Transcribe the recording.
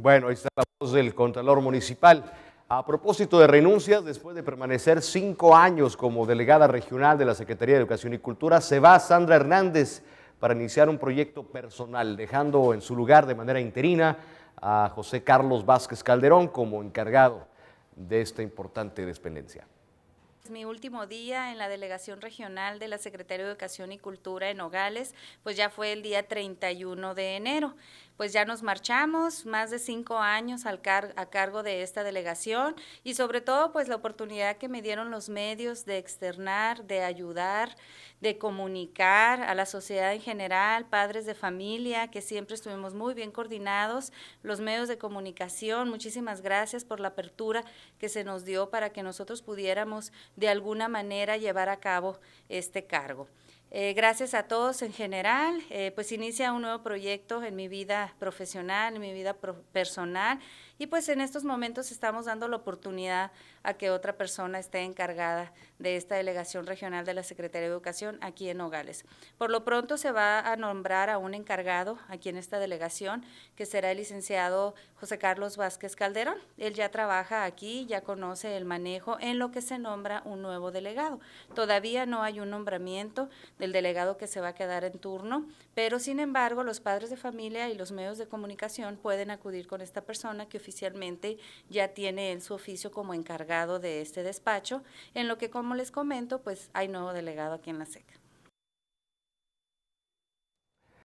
Bueno, ahí está la voz del Contralor Municipal. A propósito de renuncias, después de permanecer cinco años como delegada regional de la Secretaría de Educación y Cultura, se va Sandra Hernández para iniciar un proyecto personal, dejando en su lugar de manera interina a José Carlos Vázquez Calderón como encargado de esta importante dependencia. Es mi último día en la delegación regional de la Secretaría de Educación y Cultura en Nogales, pues ya fue el día 31 de enero pues ya nos marchamos, más de cinco años al a cargo de esta delegación y sobre todo pues la oportunidad que me dieron los medios de externar, de ayudar, de comunicar a la sociedad en general, padres de familia, que siempre estuvimos muy bien coordinados, los medios de comunicación, muchísimas gracias por la apertura que se nos dio para que nosotros pudiéramos de alguna manera llevar a cabo este cargo. Eh, gracias a todos en general, eh, pues inicia un nuevo proyecto en mi vida profesional, en mi vida personal y pues en estos momentos estamos dando la oportunidad a que otra persona esté encargada de esta delegación regional de la Secretaría de Educación aquí en Nogales. Por lo pronto se va a nombrar a un encargado aquí en esta delegación que será el licenciado José Carlos Vázquez Calderón. Él ya trabaja aquí, ya conoce el manejo en lo que se nombra un nuevo delegado. Todavía no hay un nombramiento del delegado que se va a quedar en turno, pero sin embargo los padres de familia y los medios de comunicación pueden acudir con esta persona que oficialmente ya tiene en su oficio como encargado de este despacho, en lo que como les comento, pues hay nuevo delegado aquí en la SECA.